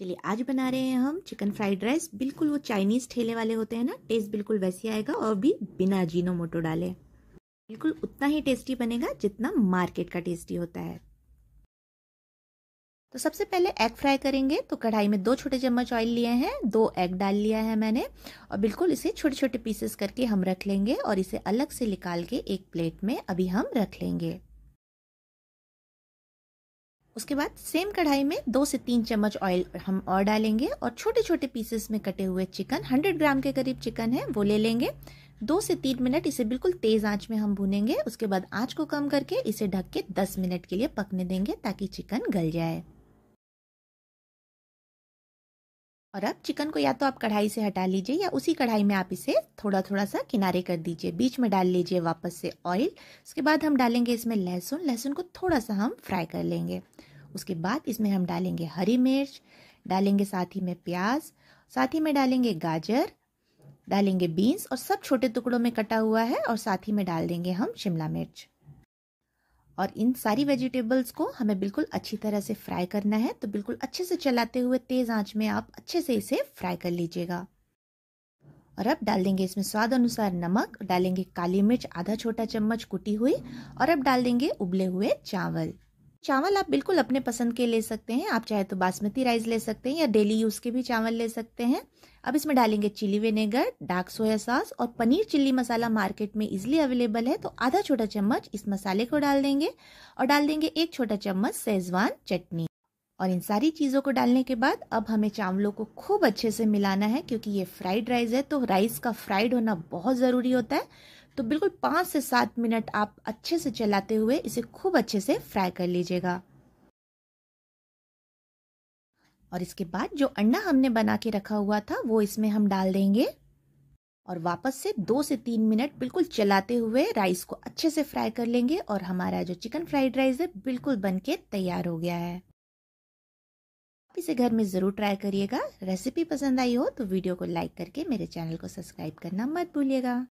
चलिए आज बना रहे हैं हम चिकन फ्राइड राइस बिल्कुल वो चाइनीज ठेले वाले होते हैं ना टेस्ट बिल्कुल वैसे आएगा और भी बिना जीनो मोटो डाले बिल्कुल उतना ही टेस्टी बनेगा जितना मार्केट का टेस्टी होता है तो सबसे पहले एग फ्राई करेंगे तो कढ़ाई में दो छोटे चम्मच ऑयल लिए हैं दो एग डाल लिया है मैंने और बिल्कुल इसे छोटे छोटे पीसेस करके हम रख लेंगे और इसे अलग से निकाल के एक प्लेट में अभी हम रख लेंगे उसके बाद सेम कढ़ाई में दो से तीन चम्मच ऑयल हम और डालेंगे और छोटे छोटे पीसेस में कटे हुए चिकन 100 ग्राम के करीब चिकन है वो ले लेंगे दो से तीन मिनट इसे बिल्कुल तेज आंच में हम भूनेंगे उसके बाद आंच को कम करके इसे ढक के 10 मिनट के लिए पकने देंगे ताकि चिकन गल जाए और अब चिकन को या तो आप कढ़ाई से हटा लीजिए या उसी कढ़ाई में आप इसे थोड़ा थोड़ा सा किनारे कर दीजिए बीच में डाल लीजिए वापस से ऑयल उसके बाद हम डालेंगे इसमें लहसुन लहसुन को थोड़ा सा हम फ्राई कर लेंगे उसके बाद इसमें हम डालेंगे हरी मिर्च डालेंगे साथ ही में प्याज साथ ही में डालेंगे गाजर डालेंगे बीन्स और सब छोटे टुकड़ों में कटा हुआ है और साथ ही में डाल देंगे हम शिमला मिर्च और इन सारी वेजिटेबल्स को हमें बिल्कुल अच्छी तरह से फ्राई करना है तो बिल्कुल अच्छे से चलाते हुए तेज़ आंच में आप अच्छे से इसे फ्राई कर लीजिएगा और अब डाल देंगे इसमें स्वाद अनुसार नमक डालेंगे काली मिर्च आधा छोटा चम्मच कुटी हुई और अब डाल देंगे उबले हुए चावल चावल आप बिल्कुल अपने पसंद के ले सकते हैं आप चाहे तो बासमती राइस ले सकते हैं या डेली यूज़ के भी चावल ले सकते हैं अब इसमें डालेंगे chilli vinegar dark soya sauce और पनीर चिल्ली मसाला मार्केट में इजिली अवेलेबल है तो आधा छोटा चम्मच इस मसाले को डाल देंगे और डाल देंगे एक छोटा चम्मच सेजवान चटनी और इन सारी चीज़ों को डालने के बाद अब हमें चावलों को खूब अच्छे से मिलाना है क्योंकि ये फ्राइड राइस है तो राइस का फ्राइड होना बहुत ज़रूरी होता है तो बिल्कुल पाँच से सात मिनट आप अच्छे से चलाते हुए इसे खूब अच्छे से फ्राई कर लीजिएगा और इसके बाद जो अंडा हमने बना के रखा हुआ था वो इसमें हम डाल देंगे और वापस से दो से तीन मिनट बिल्कुल चलाते हुए राइस को अच्छे से फ्राई कर लेंगे और हमारा जो चिकन फ्राइड राइस है बिल्कुल बन के तैयार हो गया है आप इसे घर में ज़रूर ट्राई करिएगा रेसिपी पसंद आई हो तो वीडियो को लाइक करके मेरे चैनल को सब्सक्राइब करना मत भूलिएगा